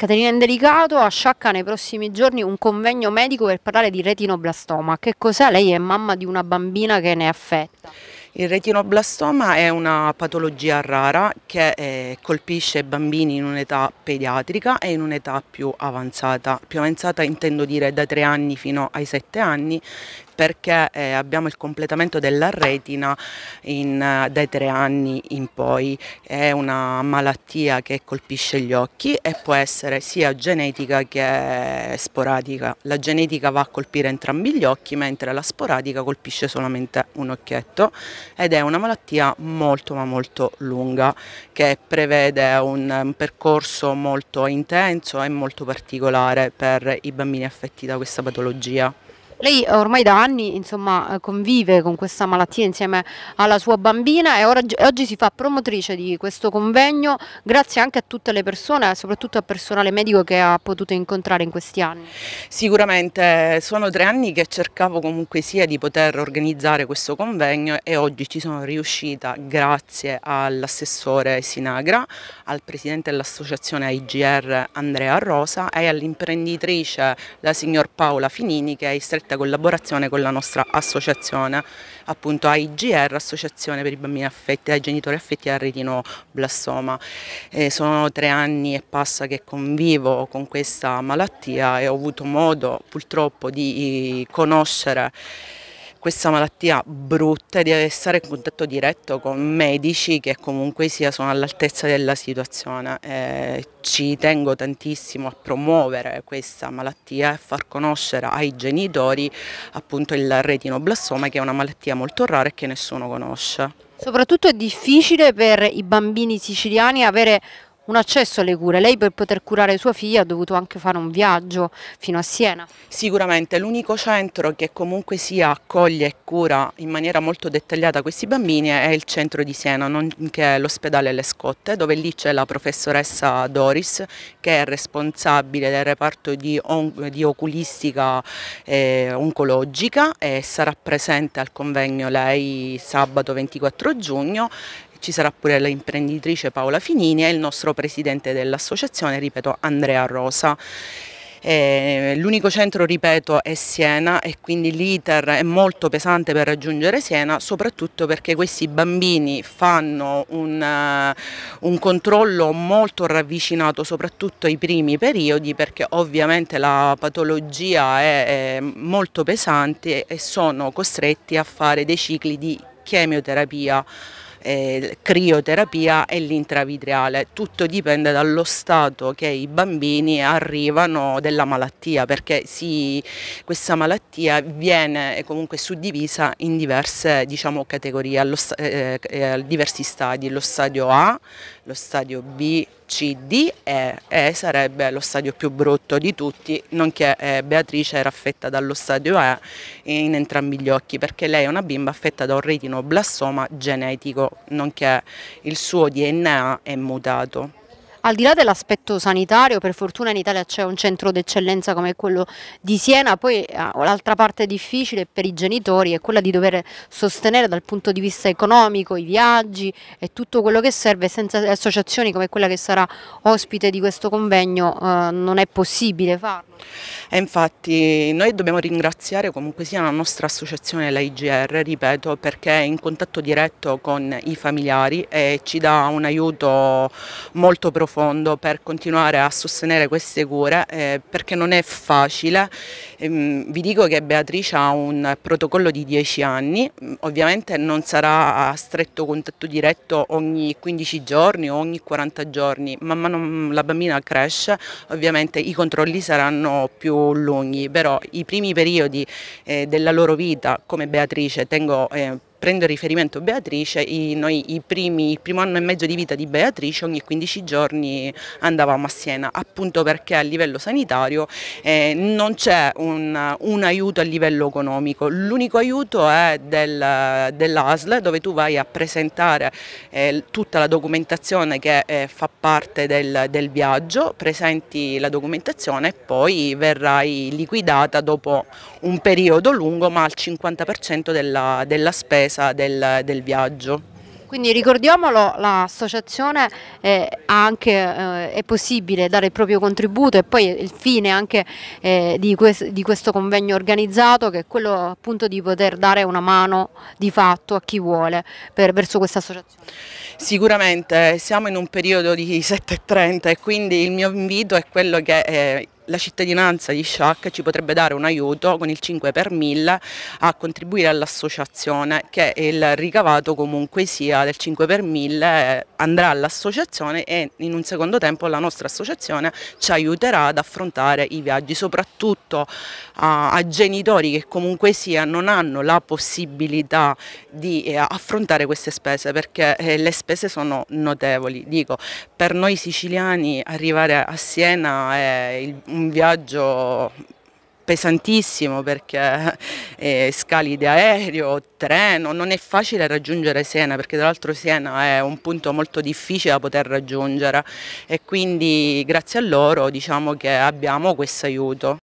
Caterina Indelicato, a Sciacca nei prossimi giorni un convegno medico per parlare di retinoblastoma. Che cos'è? Lei è mamma di una bambina che ne è affetta. Il retinoblastoma è una patologia rara che eh, colpisce bambini in un'età pediatrica e in un'età più avanzata. Più avanzata intendo dire da 3 anni fino ai 7 anni perché eh, abbiamo il completamento della retina in, eh, dai 3 anni in poi. È una malattia che colpisce gli occhi e può essere sia genetica che sporadica. La genetica va a colpire entrambi gli occhi mentre la sporadica colpisce solamente un occhietto ed è una malattia molto ma molto lunga che prevede un percorso molto intenso e molto particolare per i bambini affetti da questa patologia. Lei ormai da anni insomma, eh, convive con questa malattia insieme alla sua bambina e ora, oggi si fa promotrice di questo convegno grazie anche a tutte le persone, soprattutto al personale medico che ha potuto incontrare in questi anni. Sicuramente eh, sono tre anni che cercavo comunque sia di poter organizzare questo convegno e oggi ci sono riuscita grazie all'assessore Sinagra, al presidente dell'associazione IGR Andrea Rosa e all'imprenditrice la signor Paola Finini che è stretta stretta collaborazione con la nostra associazione, appunto AIGR, Associazione per i bambini affetti, ai genitori affetti al retinoblastoma. Eh, sono tre anni e passa che convivo con questa malattia e ho avuto modo purtroppo di conoscere questa malattia brutta e di stare in contatto diretto con medici che comunque sia sono all'altezza della situazione. Eh, ci tengo tantissimo a promuovere questa malattia e far conoscere ai genitori appunto il retinoblastoma che è una malattia molto rara e che nessuno conosce. Soprattutto è difficile per i bambini siciliani avere un accesso alle cure. Lei per poter curare sua figlia ha dovuto anche fare un viaggio fino a Siena. Sicuramente, l'unico centro che comunque sia accoglie e cura in maniera molto dettagliata questi bambini è il centro di Siena, nonché l'ospedale Le Scotte, eh, dove lì c'è la professoressa Doris che è responsabile del reparto di, di oculistica eh, oncologica e sarà presente al convegno lei sabato 24 giugno ci sarà pure l'imprenditrice Paola Finini e il nostro presidente dell'associazione, ripeto, Andrea Rosa. Eh, l'unico centro, ripeto, è Siena e quindi l'iter è molto pesante per raggiungere Siena, soprattutto perché questi bambini fanno un, eh, un controllo molto ravvicinato, soprattutto ai primi periodi, perché ovviamente la patologia è, è molto pesante e sono costretti a fare dei cicli di chemioterapia eh, crioterapia e l'intravitriale. Tutto dipende dallo stato che i bambini arrivano della malattia perché si, questa malattia viene eh, comunque suddivisa in diverse diciamo, categorie, allo, eh, eh, diversi stadi, lo stadio A, lo stadio B, C, D e E sarebbe lo stadio più brutto di tutti, nonché eh, Beatrice era affetta dallo stadio E in entrambi gli occhi perché lei è una bimba affetta da un retinoblastoma genetico, nonché il suo DNA è mutato. Al di là dell'aspetto sanitario, per fortuna in Italia c'è un centro d'eccellenza come quello di Siena, poi eh, l'altra parte difficile per i genitori è quella di dover sostenere dal punto di vista economico i viaggi e tutto quello che serve senza associazioni come quella che sarà ospite di questo convegno eh, non è possibile farlo. E infatti noi dobbiamo ringraziare comunque sia la nostra associazione, la IGR, ripeto, perché è in contatto diretto con i familiari e ci dà un aiuto molto profondo per continuare a sostenere queste cure eh, perché non è facile. Ehm, vi dico che Beatrice ha un protocollo di 10 anni, ovviamente non sarà a stretto contatto diretto ogni 15 giorni o ogni 40 giorni, man mano la bambina cresce ovviamente i controlli saranno sono più lunghi, però i primi periodi eh, della loro vita come Beatrice tengo eh, prendo riferimento Beatrice, i, noi i primi, il primo anno e mezzo di vita di Beatrice ogni 15 giorni andavamo a Siena, appunto perché a livello sanitario eh, non c'è un, un, aiuto a livello economico, l'unico aiuto è del, dell'ASL dove tu vai a presentare eh, tutta la documentazione che eh, fa parte del, del viaggio, presenti la documentazione e poi verrai liquidata dopo un periodo lungo ma al 50% della, della spesa spesa del, del viaggio. Quindi ricordiamolo, l'associazione eh, eh, è possibile dare il proprio contributo e poi il fine anche eh, di, quest di, questo convegno organizzato che è quello appunto di poter dare una mano di fatto a chi vuole per, verso questa associazione. Sicuramente siamo in un periodo di 7.30 e quindi il mio invito è quello che eh, la cittadinanza di Sciac ci potrebbe dare un aiuto con il 5 per 1000 a contribuire all'associazione che il ricavato comunque sia del 5 per 1000 eh, andrà all'associazione e in un secondo tempo la nostra associazione ci aiuterà ad affrontare i viaggi soprattutto a, a genitori che comunque sia non hanno la possibilità di eh, affrontare queste spese perché eh, le spese sono notevoli dico per noi siciliani arrivare a Siena è il, un un viaggio pesantissimo perché eh, scali di aereo, treno, non è facile raggiungere Siena perché tra l'altro Siena è un punto molto difficile da poter raggiungere e quindi grazie a loro diciamo che abbiamo questo aiuto.